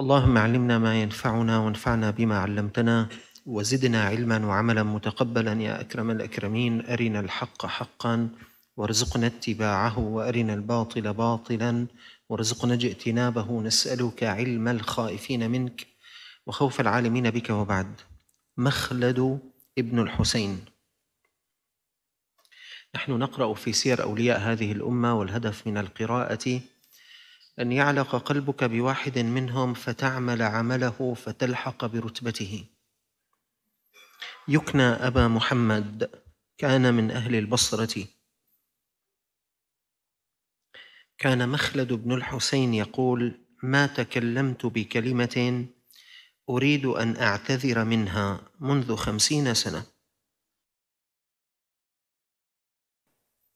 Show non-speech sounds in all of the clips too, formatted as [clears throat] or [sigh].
اللهم علمنا ما ينفعنا وانفعنا بما علمتنا وزدنا علما وعملا متقبلا يا اكرم الاكرمين ارنا الحق حقا وارزقنا اتباعه وارنا الباطل باطلا وارزقنا اجتنابه نسالك علم الخائفين منك وخوف العالمين بك وبعد مخلد ابن الحسين نحن نقرا في سير اولياء هذه الامه والهدف من القراءه أن يعلق قلبك بواحد منهم فتعمل عمله فتلحق برتبته يكنى أبا محمد كان من أهل البصرة كان مخلد بن الحسين يقول ما تكلمت بكلمة أريد أن أعتذر منها منذ خمسين سنة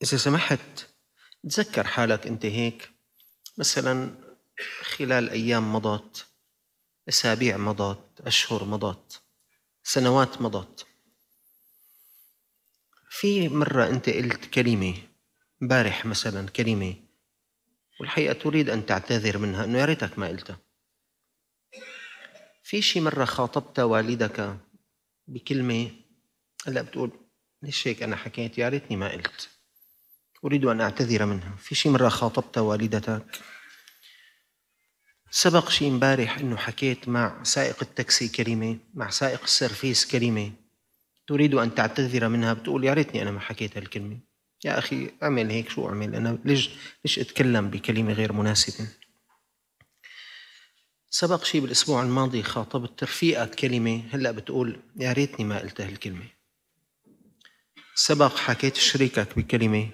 إذا سمحت تذكر حالك أنت هيك مثلا خلال أيام مضت أسابيع مضت أشهر مضت سنوات مضت في مرة أنت قلت كلمة امبارح مثلا كلمة والحقيقة تريد أن تعتذر منها أنه يا ريتك ما قلتها في شي مرة خاطبت والدك بكلمة هلا بتقول ليش هيك أنا حكيت يا ريتني ما قلت أريد أن أعتذر منها في شيء مرة خاطبت والدتك سبق شيء امبارح أنه حكيت مع سائق التاكسي كلمة مع سائق السرفيس كلمة تريد أن تعتذر منها بتقول يا ريتني أنا ما حكيت هالكلمة يا أخي أعمل هيك شو أعمل أنا ليش ليش أتكلم بكلمة غير مناسبة سبق شيء بالأسبوع الماضي خاطبت رفيقك كلمة هلأ بتقول يا ريتني ما قلت هالكلمة سبق حكيت شريكك بكلمة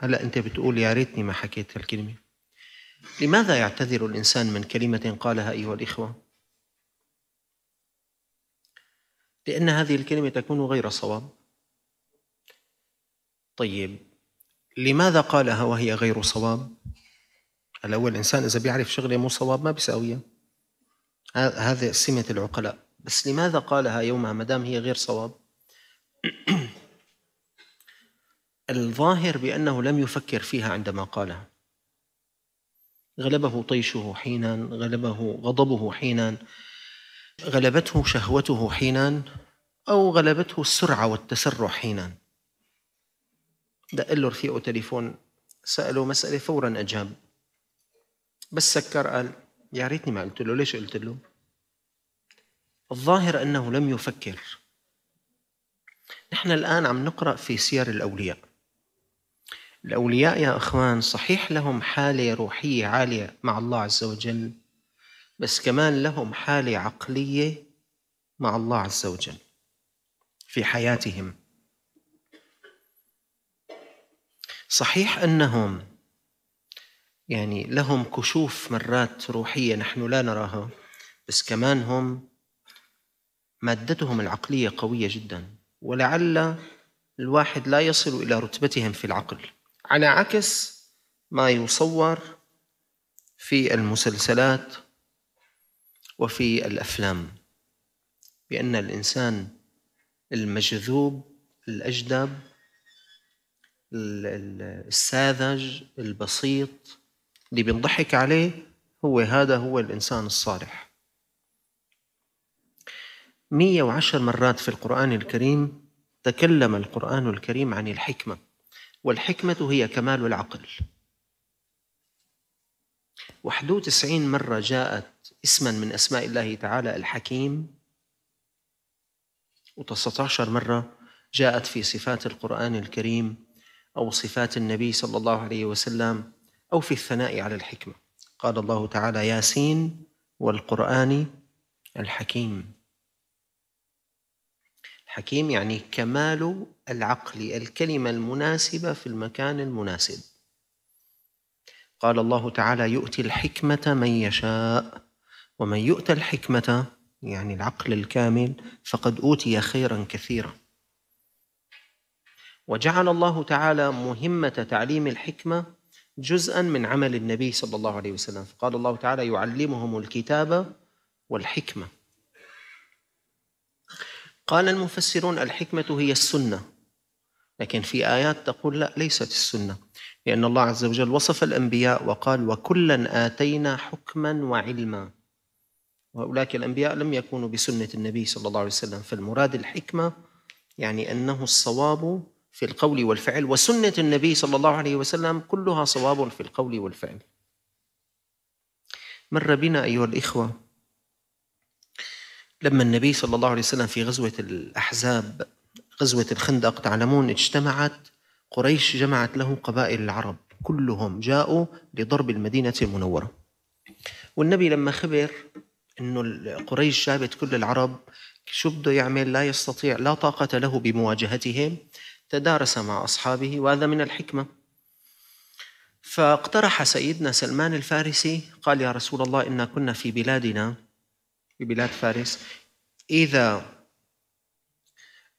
هلا انت بتقول يا ريتني ما حكيت هالكلمه لماذا يعتذر الانسان من كلمه قالها ايها الاخوه لان هذه الكلمه تكون غير صواب طيب لماذا قالها وهي غير صواب هلا هو الانسان اذا بيعرف شغله مو صواب ما بيساويها هذه سمه العقلاء بس لماذا قالها يومها ما دام هي غير صواب [clears throat] الظاهر بأنه لم يفكر فيها عندما قالها غلبه طيشه حينا غلبه غضبه حينا غلبته شهوته حينا أو غلبته السرعة والتسرع حينا دق له رفيقه تليفون سأله مسألة فورا أجاب بس سكر قال يا ريتني ما قلت له ليش قلت له الظاهر أنه لم يفكر نحن الآن عم نقرأ في سير الأولياء الأولياء يا أخوان صحيح لهم حالة روحية عالية مع الله عز وجل بس كمان لهم حالة عقلية مع الله عز وجل في حياتهم صحيح أنهم يعني لهم كشوف مرات روحية نحن لا نراها بس كمان هم مادتهم العقلية قوية جدا ولعل الواحد لا يصل إلى رتبتهم في العقل على عكس ما يصور في المسلسلات وفي الافلام بان الانسان المجذوب الاجدب الساذج البسيط اللي بنضحك عليه هو هذا هو الانسان الصالح 110 مرات في القران الكريم تكلم القران الكريم عن الحكمه والحكمة هي كمال العقل وحدود تسعين مرة جاءت اسما من أسماء الله تعالى الحكيم و19 مرة جاءت في صفات القرآن الكريم أو صفات النبي صلى الله عليه وسلم أو في الثناء على الحكمة قال الله تعالى ياسين والقرآن الحكيم حكيم يعني كمال العقل الكلمة المناسبة في المكان المناسب قال الله تعالى يؤتي الحكمة من يشاء ومن يؤتى الحكمة يعني العقل الكامل فقد أوتي خيرا كثيرا وجعل الله تعالى مهمة تعليم الحكمة جزءا من عمل النبي صلى الله عليه وسلم فقال الله تعالى يعلمهم الكتاب والحكمة قال المفسرون الحكمة هي السنة لكن في آيات تقول لا ليست السنة لأن الله عز وجل وصف الأنبياء وقال وكلا آتينا حكما وعلما وأولئك الأنبياء لم يكونوا بسنة النبي صلى الله عليه وسلم فالمراد الحكمة يعني أنه الصواب في القول والفعل وسنة النبي صلى الله عليه وسلم كلها صواب في القول والفعل مر بنا أيها الإخوة لما النبي صلى الله عليه وسلم في غزوة الأحزاب غزوة الخندق تعلمون اجتمعت قريش جمعت له قبائل العرب كلهم جاءوا لضرب المدينة المنورة والنبي لما خبر أنه قريش جابت كل العرب شو بده يعمل لا يستطيع لا طاقة له بمواجهتهم تدارس مع أصحابه وهذا من الحكمة فاقترح سيدنا سلمان الفارسي قال يا رسول الله إنا كنا في بلادنا في بلاد فارس إذا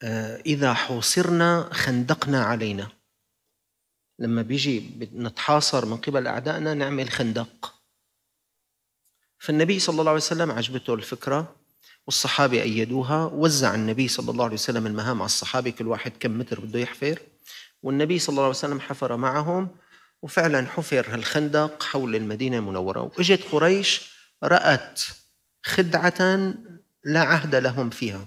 آه، إذا حوصرنا خندقنا علينا لما بيجي نتحاصر من قبل أعدائنا نعمل خندق فالنبي صلى الله عليه وسلم عجبته الفكرة والصحابة أيدوها وزع النبي صلى الله عليه وسلم المهام على الصحابة كل واحد كم متر بده يحفر والنبي صلى الله عليه وسلم حفر معهم وفعلا حفر هالخندق حول المدينة المنورة وإجت قريش رأت خدعة لا عهد لهم فيها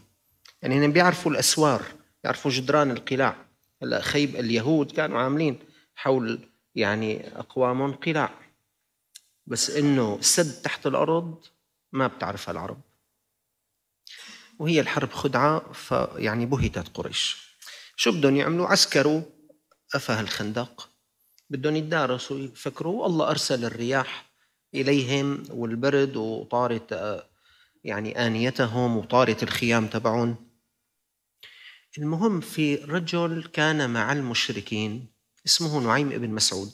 يعني هم بيعرفوا الأسوار يعرفوا جدران القلاع هلا خيب اليهود كانوا عاملين حول يعني أقوام قلاع بس إنه سد تحت الأرض ما بتعرفها العرب وهي الحرب خدعة فيعني بهتت قريش شو بدهم يعملوا عسكروا أفه الخندق بدهم يتدارسوا يفكروا والله أرسل الرياح إليهم والبرد وطارت آه، يعني آنيتهم وطارة الخيام تبعهم المهم في رجل كان مع المشركين اسمه نعيم ابن مسعود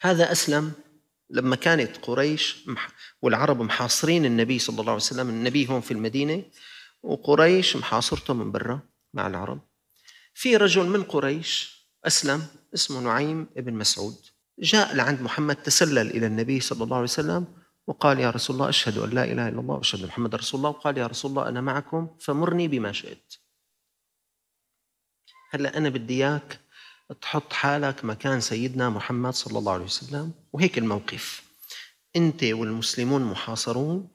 هذا أسلم لما كانت قريش والعرب محاصرين النبي صلى الله عليه وسلم النبي هون في المدينة وقريش محاصرته من برا مع العرب في رجل من قريش أسلم اسمه نعيم ابن مسعود جاء لعند محمد تسلل إلى النبي صلى الله عليه وسلم وقال يا رسول الله أشهد أن لا إله إلا الله وأشهد أن محمد رسول الله وقال يا رسول الله أنا معكم فمرني بما شئت هلأ أنا بدي إياك تحط حالك مكان سيدنا محمد صلى الله عليه وسلم وهيك الموقف أنت والمسلمون محاصرون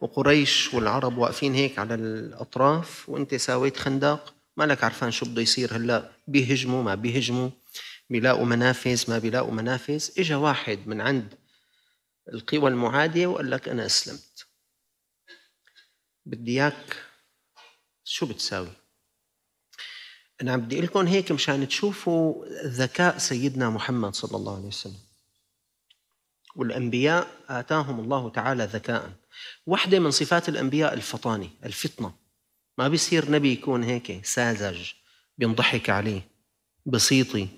وقريش والعرب واقفين هيك على الأطراف وأنت ساويت خندق لك عرفان شو بده يصير هلا بيهجموا ما بيهجموا بيلاقوا منافذ ما بيلاقوا منافذ اجا واحد من عند القوى المعادية وقال لك أنا أسلمت بدي إياك شو بتساوي؟ أنا عم بدي لكم هيك مشان تشوفوا ذكاء سيدنا محمد صلى الله عليه وسلم والأنبياء آتاهم الله تعالى ذكاء واحدة من صفات الأنبياء الفطانة الفطنة ما بيصير نبي يكون هيك ساذج بينضحك عليه بسيطي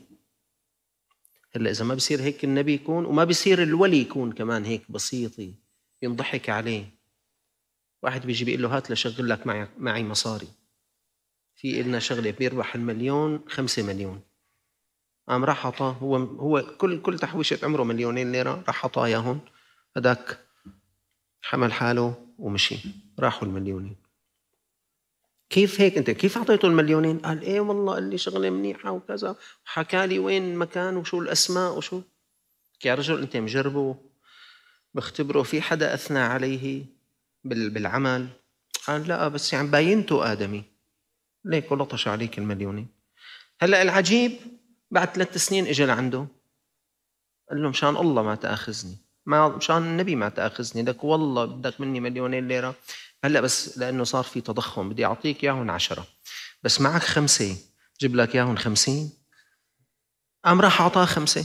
هلا اذا ما بصير هيك النبي يكون وما بصير الولي يكون كمان هيك بسيطي ينضحك عليه واحد بيجي بيقول له هات لشغل لك معي معي مصاري في إلنا شغله بيربح المليون خمسة مليون قام راح اعطاه هو هو كل كل تحويشه عمره مليونين ليره راح اعطاه اياهم هذاك حمل حاله ومشي راحوا المليونين كيف هيك انت كيف اعطيته المليونين قال ايه والله قال لي شغله منيحه وكذا حكى لي وين المكان وشو الاسماء وشو يا رجل انت مجربه بختبره في حدا اثنى عليه بالعمل قال لا بس يعني باينته ادمي ليك ولطش عليك المليونين هلا العجيب بعد ثلاث سنين اجى لعنده قال له مشان الله ما تاخذني ما مشان النبي ما تاخذني لك والله بدك مني مليونين ليره هلا بس لانه صار في تضخم بدي اعطيك اياهم عشرة بس معك خمسه جيب لك اياهم خمسين قام راح اعطاه خمسه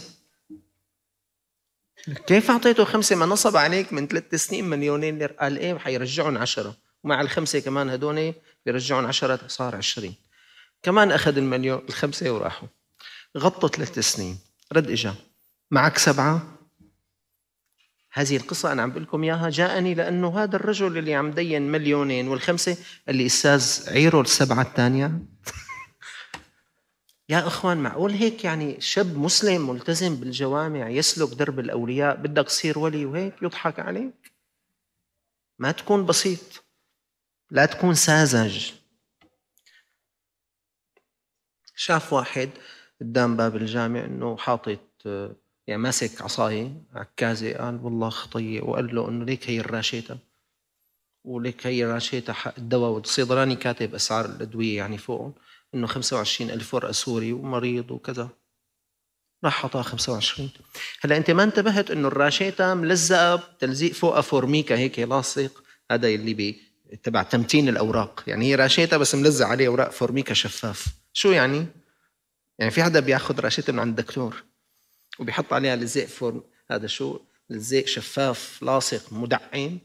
كيف اعطيته خمسه ما نصب عليك من ثلاث سنين مليونين ليره قال ايه حيرجعهم عشرة ومع الخمسه كمان هدول بيرجعهم عشرة صار عشرين كمان اخذ المليون الخمسه وراحوا غطوا ثلاث سنين رد اجا معك سبعه هذه القصة أنا عم بقول لكم إياها جاءني لأنه هذا الرجل اللي عم دين مليونين والخمسة قال لي أستاذ عيروا السبعة الثانية [laughs] يا إخوان معقول هيك يعني شاب مسلم ملتزم بالجوامع يسلك درب الأولياء بدك تصير ولي وهيك يضحك عليك ما تكون بسيط لا تكون ساذج شاف واحد قدام باب الجامع انه حاطط يعني ماسك عصاية عكازة قال والله خطية وقال له إنه ليك هي الراشيتا وليك هي الراشيتا حق الدواء والصيدلاني كاتب أسعار الأدوية يعني فوقهم إنه 25 ألف ورقة سوري ومريض وكذا راح حطها 25 هلا انت ما انتبهت انه الراشيتا ملزقه بتلزيق فوقها فورميكا هيك لاصق هذا اللي بي تبع تمتين الاوراق يعني هي راشيتا بس ملزق عليه اوراق فورميكا شفاف شو يعني يعني في حدا بياخذ راشيتا من عند الدكتور وبيحط عليها لزق فرن هذا شو لزق شفاف لاصق مدعم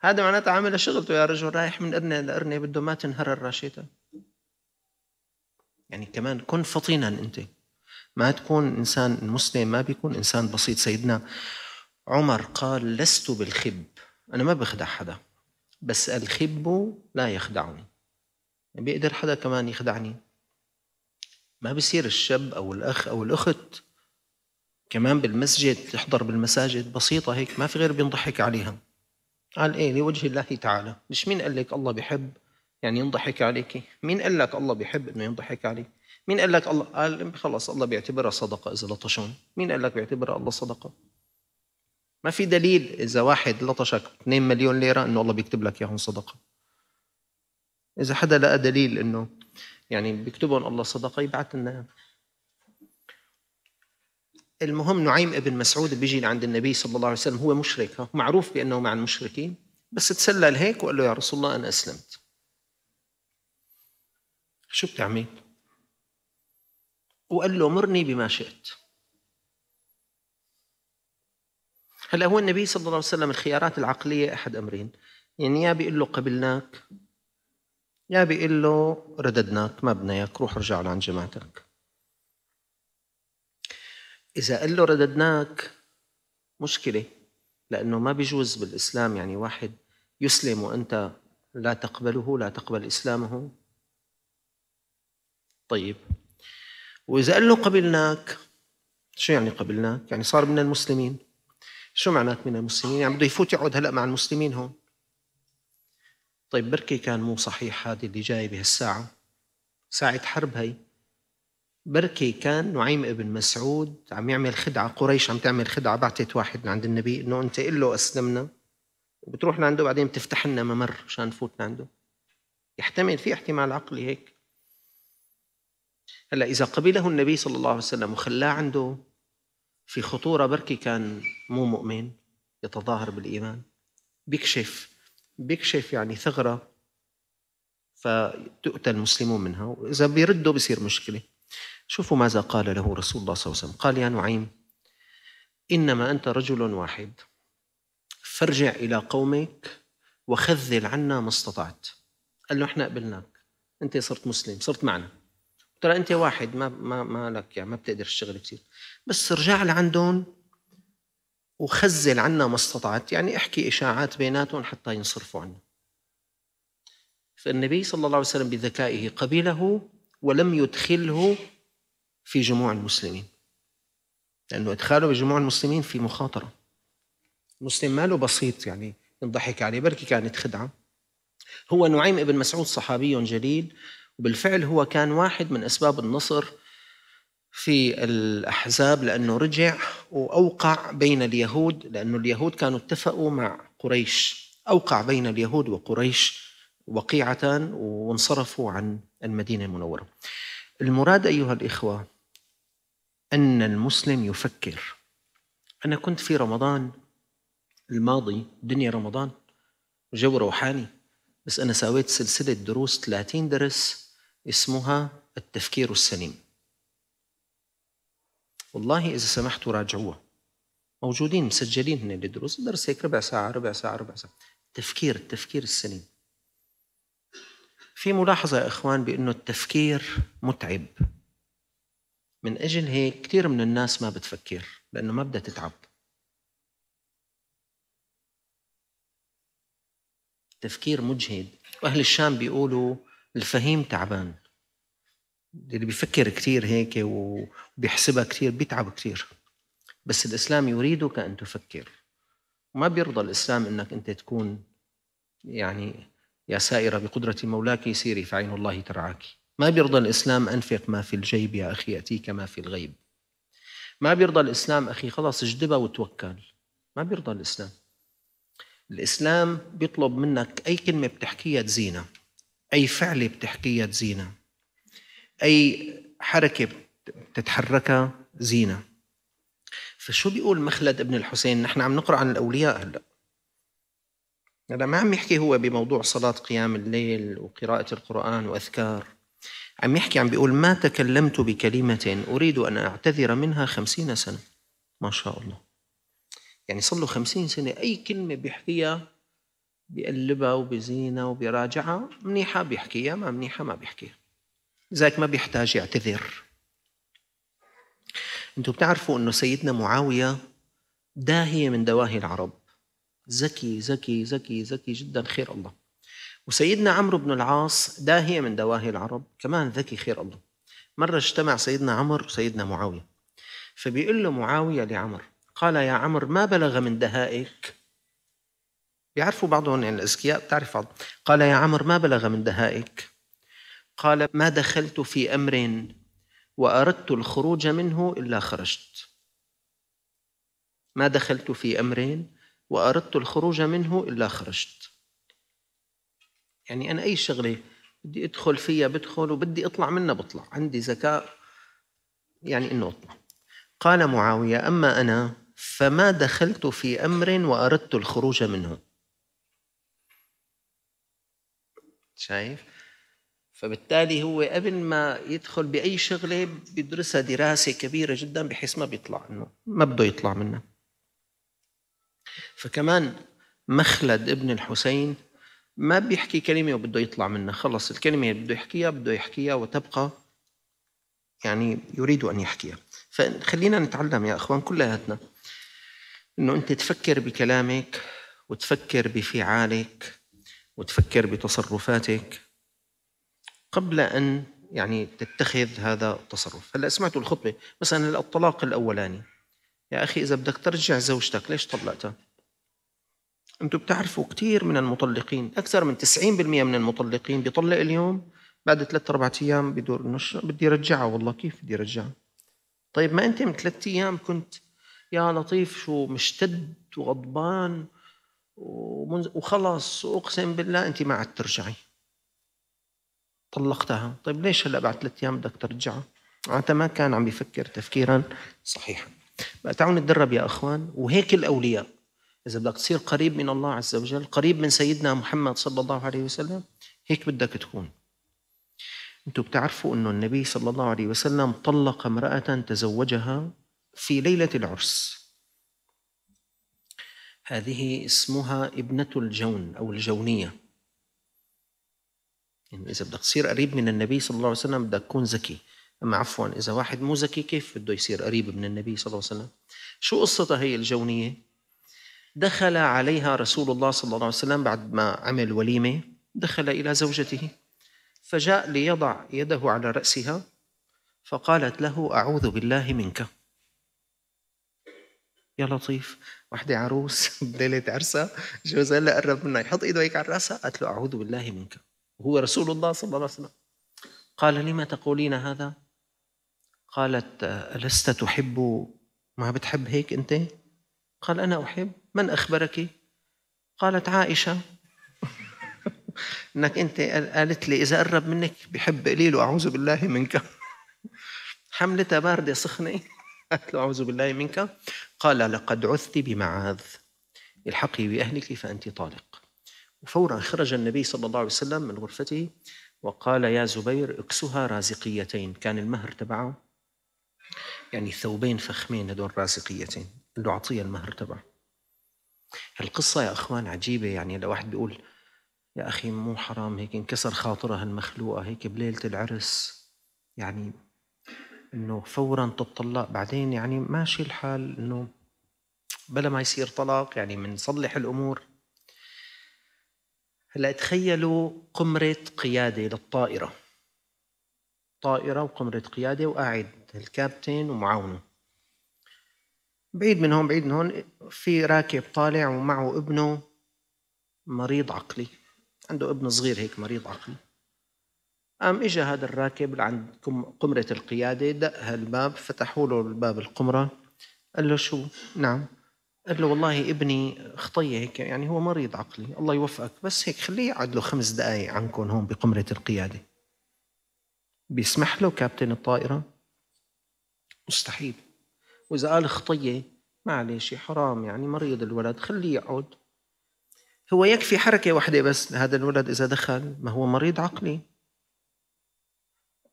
هذا معناته عامل شغلته يا رجل رايح من قرنه لقرنه بده ما تنهر الراشيته يعني كمان كن فطينا انت ما تكون انسان مسلم ما بيكون انسان بسيط سيدنا عمر قال لست بالخب انا ما بخدع حدا بس الخب لا يخدعني يعني بيقدر حدا كمان يخدعني ما بصير الشاب او الاخ او الاخت كمان بالمسجد تحضر بالمساجد بسيطة هيك ما في غير بينضحك عليها قال إيه لوجه الله تعالى مش مين قال لك الله بحب يعني ينضحك عليك مين قال لك الله بحب إنه ينضحك عليك مين قال لك الله قال خلص الله بيعتبرها صدقة إذا لطشون مين قال لك بيعتبرها الله صدقة ما في دليل إذا واحد لطشك 2 مليون ليرة إنه الله بيكتب لك إياهم صدقة إذا حدا لقى دليل إنه يعني بيكتبهم الله صدقة يبعث لنا المهم نعيم ابن مسعود بيجي لعند النبي صلى الله عليه وسلم هو مشرك معروف بأنه مع المشركين بس تسلل هيك وقال له يا رسول الله أنا أسلمت شو بتعمل؟ وقال له مرني بما شئت هلا هو النبي صلى الله عليه وسلم الخيارات العقلية أحد أمرين يعني يا بيقول له قبلناك يا بيقول له رددناك ما بدنا اياك روح ارجع لعند جماعتك إذا قال له رددناك مشكلة لأنه ما بيجوز بالإسلام يعني واحد يسلم وأنت لا تقبله لا تقبل إسلامه طيب وإذا قال له قبلناك شو يعني قبلناك؟ يعني صار من المسلمين شو معنات من المسلمين؟ يعني بده يفوت يقعد هلأ مع المسلمين هون طيب بركي كان مو صحيح هذا اللي جاي بهالساعة ساعة حرب هي بركي كان نعيم ابن مسعود عم يعمل خدعة قريش عم تعمل خدعة بعتت واحد عند النبي إنه أنت قل له أسلمنا بتروح لعنده بعدين بتفتح لنا ممر عشان نفوت لعنده يحتمل في احتمال عقلي هيك هلا إذا قبله النبي صلى الله عليه وسلم وخلاه عنده في خطورة بركي كان مو مؤمن يتظاهر بالإيمان بيكشف بيكشف يعني ثغرة فتؤتى المسلمون منها وإذا بيردوا بصير مشكلة شوفوا ماذا قال له رسول الله صلى الله عليه وسلم قال يا نعيم إنما أنت رجل واحد فارجع إلى قومك وخذل عنا ما استطعت قال له احنا قبلناك انت صرت مسلم صرت معنا ترى انت واحد ما ما ما لك يعني ما بتقدر تشتغل كثير بس رجع لعندهم وخزل عنا ما استطعت يعني احكي اشاعات بيناتهم حتى ينصرفوا عنا فالنبي صلى الله عليه وسلم بذكائه قبله ولم يدخله في جموع المسلمين لأنه إدخاله بجموع المسلمين في مخاطرة المسلم ماله بسيط يعني نضحك عليه بركي كانت خدعة هو نعيم ابن مسعود صحابي جليل وبالفعل هو كان واحد من أسباب النصر في الأحزاب لأنه رجع وأوقع بين اليهود لأنه اليهود كانوا اتفقوا مع قريش أوقع بين اليهود وقريش وقيعة وانصرفوا عن المدينة المنورة المراد أيها الإخوة أن المسلم يفكر أنا كنت في رمضان الماضي دنيا رمضان جو روحاني بس أنا سويت سلسلة دروس 30 درس اسمها التفكير السليم والله إذا سمحتوا راجعوها موجودين مسجلين هنا للدروس درس هيك ربع ساعة ربع ساعة ربع ساعة التفكير التفكير السليم في ملاحظة يا إخوان بأنه التفكير متعب من أجل هيك كثير من الناس ما بتفكر لأنه ما بدها تتعب تفكير مجهد وأهل الشام بيقولوا الفهيم تعبان اللي بيفكر كثير هيك وبيحسبها كثير بيتعب كثير بس الإسلام يريدك أن تفكر ما بيرضى الإسلام أنك أنت تكون يعني يا سائرة بقدرة مولاك سيري فعين الله ترعاكِ ما بيرضى الإسلام أنفق ما في الجيب يا أخي أتيك ما في الغيب ما بيرضى الإسلام أخي خلاص اجدبها وتوكل ما بيرضى الإسلام الإسلام بيطلب منك أي كلمة بتحكيها تزينة أي فعلة بتحكيها تزينة أي حركة بتتحركها زينة فشو بيقول مخلد ابن الحسين نحن عم نقرأ عن الأولياء هلأ هذا ما عم يحكي هو بموضوع صلاة قيام الليل وقراءة القرآن وأذكار عم يحكي عم بيقول ما تكلمت بكلمة أريد أن أعتذر منها خمسين سنة ما شاء الله يعني صلوا خمسين سنة أي كلمة بيحكيها بيقلبها وبزينها وبيراجعها منيحة بيحكيها ما منيحة ما بيحكيها لذلك ما بيحتاج يعتذر انتم بتعرفوا انه سيدنا معاوية داهية من دواهي العرب ذكي ذكي ذكي ذكي جدا خير الله وسيدنا عمرو بن العاص داهية من دواهي العرب كمان ذكي خير الله مرة اجتمع سيدنا عمر وسيدنا معاوية فبيقول له معاوية لعمر قال يا عمر ما بلغ من دهائك بيعرفوا بعضهم يعني الأذكياء بتعرف بعض قال يا عمر ما بلغ من دهائك قال ما دخلت في أمر وأردت الخروج منه إلا خرجت ما دخلت في أمر وأردت الخروج منه إلا خرجت يعني انا اي شغله بدي ادخل فيها بدخل وبدي اطلع منها بطلع عندي ذكاء يعني انه اطلع قال معاويه اما انا فما دخلت في امر واردت الخروج منه شايف فبالتالي هو قبل ما يدخل باي شغله بيدرسها دراسه كبيره جدا بحيث ما بيطلع انه ما بده يطلع منها فكمان مخلد ابن الحسين ما بيحكي كلمة وبده يطلع منها خلص الكلمة اللي بده يحكيها بده يحكيها وتبقى يعني يريد أن يحكيها فخلينا نتعلم يا أخوان كلياتنا أنه أنت تفكر بكلامك وتفكر بفعالك وتفكر بتصرفاتك قبل أن يعني تتخذ هذا التصرف هلا سمعتوا الخطبة مثلا الطلاق الأولاني يا أخي إذا بدك ترجع زوجتك ليش طلقتها انتم بتعرفوا كثير من المطلقين اكثر من 90% من المطلقين بيطلق اليوم بعد ثلاث اربع ايام بدور نش بدي رجعها والله كيف بدي رجعها طيب ما انت من ثلاث ايام كنت يا لطيف شو مشتد وغضبان ومنز... وخلص اقسم بالله انت ما عاد ترجعي طلقتها طيب ليش هلا بعد ثلاث ايام بدك ترجعها معناتها ما كان عم يفكر تفكيرا صحيحا بقى تعالوا نتدرب يا اخوان وهيك الاولياء إذا بدك تصير قريب من الله عز وجل قريب من سيدنا محمد صلى الله عليه وسلم هيك بدك تكون أنتم بتعرفوا أنه النبي صلى الله عليه وسلم طلق امرأة تزوجها في ليلة العرس هذه اسمها ابنة الجون أو الجونية يعني إذا بدك تصير قريب من النبي صلى الله عليه وسلم بدك تكون ذكي أما عفوا إذا واحد مو ذكي كيف بده يصير قريب من النبي صلى الله عليه وسلم شو قصتها هي الجونية؟ دخل عليها رسول الله صلى الله عليه وسلم بعد ما عمل وليمة دخل إلى زوجته فجاء ليضع يده على رأسها فقالت له أعوذ بالله منك يا لطيف وحدة عروس [laughs] بليلة عرسها جوزها هلا قرب منها يحط ايده هيك على راسها قالت له أعوذ بالله منك وهو رسول الله صلى الله عليه وسلم قال لما تقولين هذا قالت ألست تحب ما بتحب هيك أنت قال أنا أحب من أخبرك قالت عائشة انك انت قالت لي اذا قرب منك بحب قليله اعوذ بالله منك حملتها بارده سخنه قالت له اعوذ بالله منك قال لقد عثت بمعاذ الحقي باهلك فانت طالق وفورا خرج النبي صلى الله عليه وسلم من غرفته وقال يا زبير اكسها رازقيتين كان المهر تبعه يعني ثوبين فخمين هدول رازقيتين قال له اعطيها المهر تبعه القصة يا أخوان عجيبة يعني واحد بيقول يا أخي مو حرام هيك انكسر خاطرها هالمخلوقة هيك بليلة العرس يعني إنه فورا تطلق بعدين يعني ماشي الحال إنه بلا ما يصير طلاق يعني بنصلح الأمور هلا تخيلوا قمرة قيادة للطائرة طائرة وقمرة قيادة وقاعد الكابتن ومعاونه بعيد من هون بعيد من هون في راكب طالع ومعه ابنه مريض عقلي عنده ابن صغير هيك مريض عقلي قام اجى هذا الراكب لعند قمرة القيادة دق الباب فتحوا له الباب القمرة قال له شو نعم قال له والله ابني خطية هيك يعني هو مريض عقلي الله يوفقك بس هيك خليه يقعد له خمس دقايق عنكم هون بقمرة القيادة بيسمح له كابتن الطائرة مستحيل واذا قال خطيه معلش حرام يعني مريض الولد خليه يقعد هو يكفي حركة واحدة بس لهذا الولد إذا دخل ما هو مريض عقلي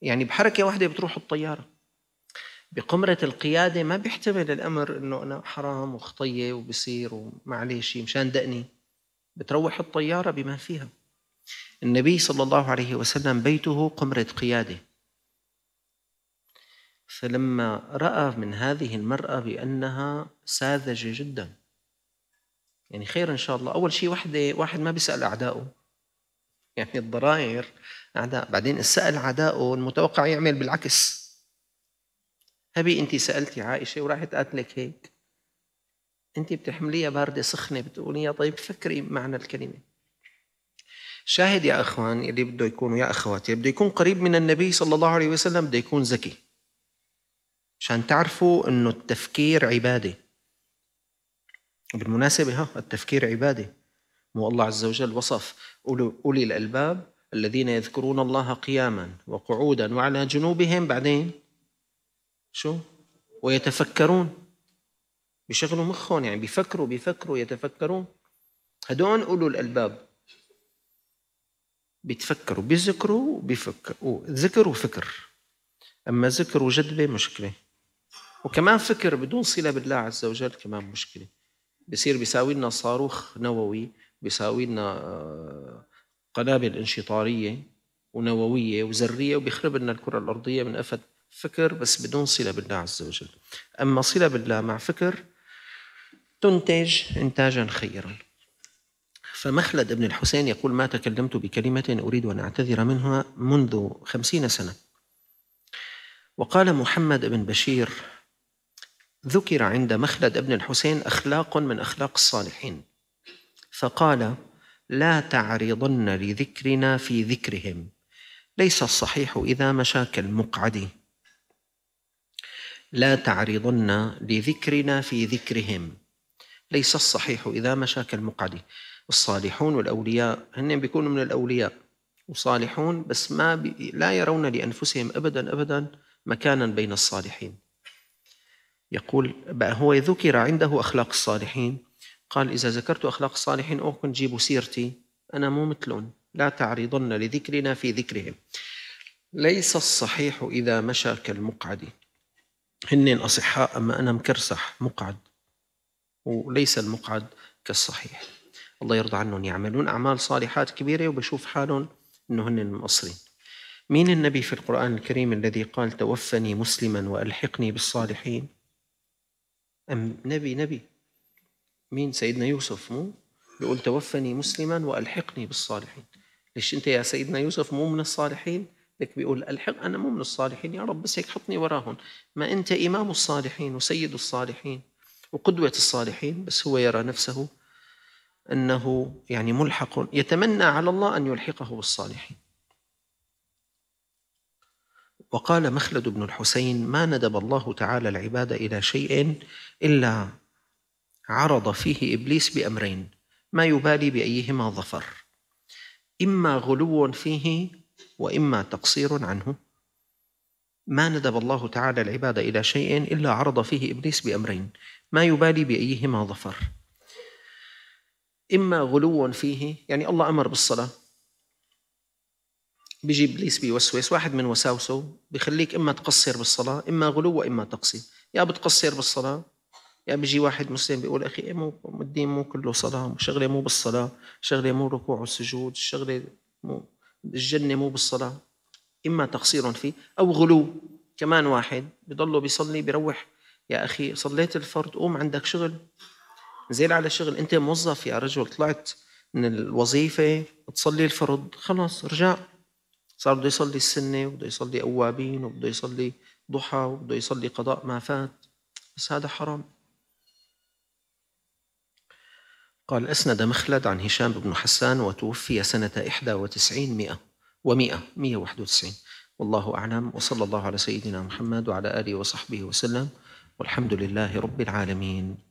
يعني بحركة واحدة بتروح الطيارة بقمرة القيادة ما بيحتمل الأمر أنه أنا حرام وخطية وبصير ومعليش مشان دقني بتروح الطيارة بما فيها النبي صلى الله عليه وسلم بيته قمرة قيادة فلما رأى من هذه المرأة بأنها ساذجة جدا يعني خير إن شاء الله أول شيء وحدة واحد ما بيسأل أعدائه يعني الضرائر أعداء بعدين السأل أعدائه المتوقع يعمل بالعكس هبي أنت سألتي عائشة وراحت قاتلك هيك أنت بتحمليها باردة سخنة بتقوليها طيب فكري معنى الكلمة شاهد يا أخوان اللي بده يكون يا أخواتي بده يكون قريب من النبي صلى الله عليه وسلم بده يكون ذكي عشان تعرفوا انه التفكير عباده بالمناسبه ها التفكير عباده مو الله عز وجل وصف اولي الالباب الذين يذكرون الله قياما وقعودا وعلى جنوبهم بعدين شو ويتفكرون بيشغلوا مخهم يعني بيفكروا بيفكروا يتفكرون هدول اولو الالباب بيتفكروا بيذكروا بيفكروا ذكر وفكر اما ذكر وجذبه مشكله وكمان فكر بدون صله بالله عز وجل كمان مشكله بصير بيساوي لنا صاروخ نووي بيساوي لنا آه، قنابل انشطاريه ونوويه وذريه وبيخرب لنا الكره الارضيه من افد فكر بس بدون صله بالله عز وجل اما صله بالله مع فكر تنتج انتاجا خيرا فمخلد ابن الحسين يقول ما تكلمت بكلمة أريد أن أعتذر منها منذ خمسين سنة وقال محمد بن بشير ذكر عند مخلد ابن الحسين أخلاق من أخلاق الصالحين فقال لا تعرضن لذكرنا في ذكرهم ليس الصحيح إذا مشاك المقعد لا تعرضن لذكرنا في ذكرهم ليس الصحيح إذا مشاك المقعد الصالحون والأولياء هن بيكونوا من الأولياء وصالحون بس ما بي لا يرون لأنفسهم أبدا أبدا مكانا بين الصالحين يقول هو ذكر عنده أخلاق الصالحين قال إذا ذكرت أخلاق الصالحين أو كنت جيبوا سيرتي أنا مو مثلهم لا تعرضن لذكرنا في ذكرهم ليس الصحيح إذا مشى كالمقعد هن أصحاء أما أنا مكرسح مقعد وليس المقعد كالصحيح الله يرضى عنهم يعملون أعمال صالحات كبيرة وبشوف حالهم أنه هن مقصرين مين النبي في القرآن الكريم الذي قال توفني مسلما وألحقني بالصالحين أم نبي نبي مين سيدنا يوسف مو يقول توفني مسلما والحقني بالصالحين ليش انت يا سيدنا يوسف مو من الصالحين لك بيقول الحق انا مو من الصالحين يا رب بس هيك حطني وراهم ما انت امام الصالحين وسيد الصالحين وقدوه الصالحين بس هو يرى نفسه انه يعني ملحق يتمنى على الله ان يلحقه بالصالحين وقال مخلد بن الحسين ما ندب الله تعالى العباد إلى شيء إلا عرض فيه إبليس بأمرين ما يبالي بأيهما ظفر إما غلو فيه وإما تقصير عنه ما ندب الله تعالى العباد إلى شيء إلا عرض فيه إبليس بأمرين ما يبالي بأيهما ظفر إما غلو فيه يعني الله أمر بالصلاة بيجي ابليس بيوسوس واحد من وساوسه بخليك اما تقصر بالصلاه اما غلو واما تقصير يا بتقصر بالصلاه يا بيجي واحد مسلم بيقول اخي إيه مو الدين مو كله صلاه شغله مو بالصلاه شغله مو ركوع وسجود شغله مو الجنه مو بالصلاه اما تقصير فيه او غلو كمان واحد بضله بيصلي بيروح يا اخي صليت الفرض قوم عندك شغل زين على شغل انت موظف يا رجل طلعت من الوظيفه تصلي الفرض خلاص رجع صار بده يصلي السنة وبده يصلي أوابين وبده يصلي ضحى وبده يصلي قضاء ما فات بس هذا حرام قال أسند مخلد عن هشام بن حسان وتوفي سنة 91 ومئة و100 191 والله أعلم وصلى الله على سيدنا محمد وعلى آله وصحبه وسلم والحمد لله رب العالمين